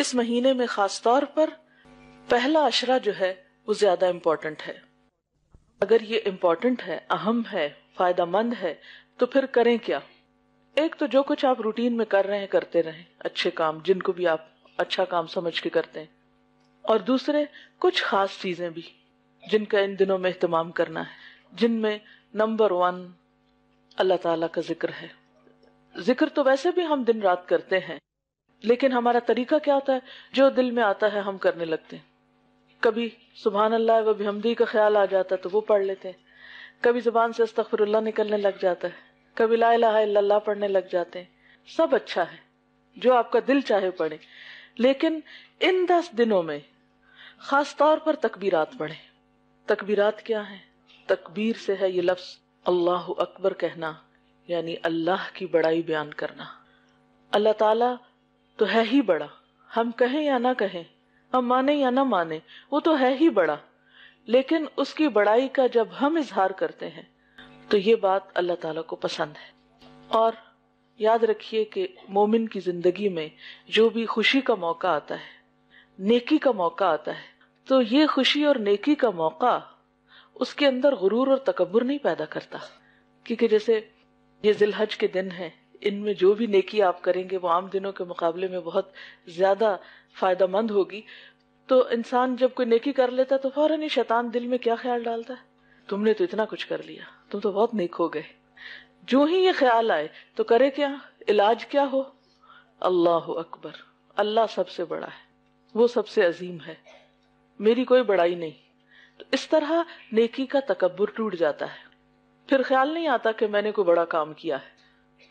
इस महीने में खास तौर पर पहला अशरा जो है वो ज्यादा इम्पोर्टेंट है अगर ये इम्पोर्टेंट है अहम है फायदा मंद है तो फिर करें क्या एक तो जो कुछ आप रूटीन में कर रहे हैं करते रहें अच्छे काम जिनको भी आप अच्छा काम समझ के करते हैं और दूसरे कुछ खास चीजें भी जिनका इन दिनों में अहतमाम करना है जिनमें नंबर वन अल्लाह ताला का जिक्र है जिक्र तो वैसे भी हम दिन रात करते हैं लेकिन हमारा तरीका क्या होता है जो दिल में आता है हम करने लगते हैं कभी सुबहान अल्लाह व हमदी का ख्याल आ जाता है तो वो पढ़ लेते हैं कभी जुबान से अस्तफरल्ला निकलने लग जाता है कभी ला लाला पढ़ने लग जाते हैं सब अच्छा है जो आपका दिल चाहे पढ़े लेकिन इन दस दिनों में खास तौर पर तकबीरात पढ़े तकबीरात क्या है तकबीर से है ये लफ्स अल्लाह अकबर कहना यानी अल्लाह की बड़ाई बयान करना अल्लाह ताला तो है ही बड़ा हम कहें या ना कहें हम माने या ना माने वो तो है ही बड़ा लेकिन उसकी बड़ाई का जब हम इजहार करते हैं तो ये बात अल्लाह ताला को पसंद है और याद रखिए कि मोमिन की जिंदगी में जो भी खुशी का मौका आता है नेकी का मौका आता है तो ये खुशी और नेकी का मौका उसके अंदर गुरूर और तकबर नहीं पैदा करता क्योंकि जैसे ये जिलहज के दिन है इनमें जो भी नेकी आप करेंगे वो आम दिनों के मुकाबले में बहुत ज्यादा फायदा मंद होगी तो इंसान जब कोई नेकी कर लेता तो फौरन ही शैतान दिल में क्या ख्याल डालता है तुमने तो इतना कुछ कर लिया तुम तो बहुत नेक हो गए जो ही ये ख्याल आए तो करे क्या इलाज क्या हो अल्लाह अकबर अल्लाह सबसे बड़ा है वो सबसे अजीम है मेरी कोई बड़ाई नहीं तो इस तरह नेकी का तकबर टूट जाता है फिर ख्याल नहीं आता कि मैंने कोई बड़ा काम किया है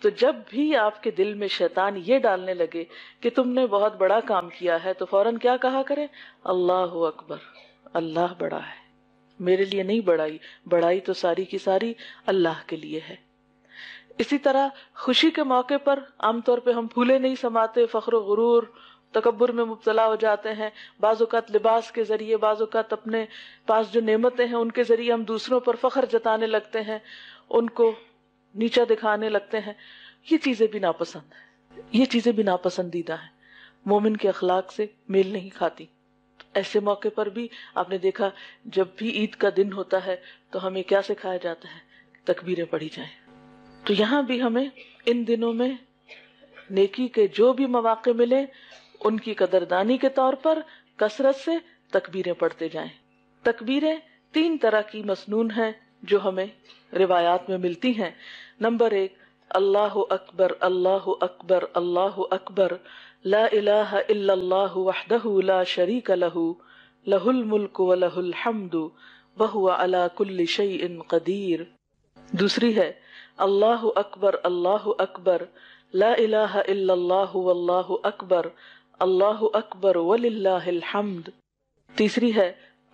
तो जब भी आपके दिल में शैतान ये डालने लगे कि तुमने बहुत बड़ा काम किया है तो फौरन क्या कहा करें अल्लाह अकबर अल्लाह बड़ा है मेरे लिए नहीं बड़ाई बड़ाई तो सारी की सारी अल्लाह के लिए है इसी तरह खुशी के मौके पर आमतौर पर हम फूले नहीं समाते फख्र गुरूर तकबर में मुबतला हो जाते हैं बाजुकात लिबास के जरिए बाज़ात अपने पास जो नेमतें हैं उनके जरिए हम दूसरों पर फख्र जताने लगते हैं उनको नीचा दिखाने लगते हैं ये चीजें भी नापसंद है ये चीजें भी नापसंदीदा है मोमिन के अखलाक से मेल नहीं खाती तो ऐसे मौके पर भी आपने देखा जब भी ईद का दिन होता है तो हमें क्या सिखाया जाता है तकबीरें पढ़ी जाए तो यहाँ भी हमें इन दिनों में नेकी के जो भी मौाक मिले उनकी कदरदानी के तौर पर कसरत से तकबीरें पढ़ते जाएं। तकबीरें तीन तरह की मसनून है जो हमें रिवायात में मिलती हैं नंबर एक अल्लाह अकबर अल्लाह अकबर अल्लाह अकबर ला ला शरीक लहू लहुल मुल्क व लहुल हम्दु वहुव अला कदीर दूसरी है अल्लाह अकबर अल्लाह अकबर लाह अल्लाह अकबर अल्लाह अकबर वल्लाहमद तीसरी है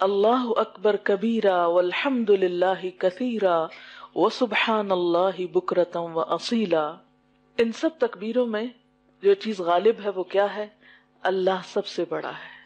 अल्लाह अकबर कबीरा वल्हम्दुलिल्लाह कसीरा व सुबहान अल्लाह बुकरतम व असीला इन सब तकबीरों में जो चीज गालिब है वो क्या है अल्लाह सबसे बड़ा है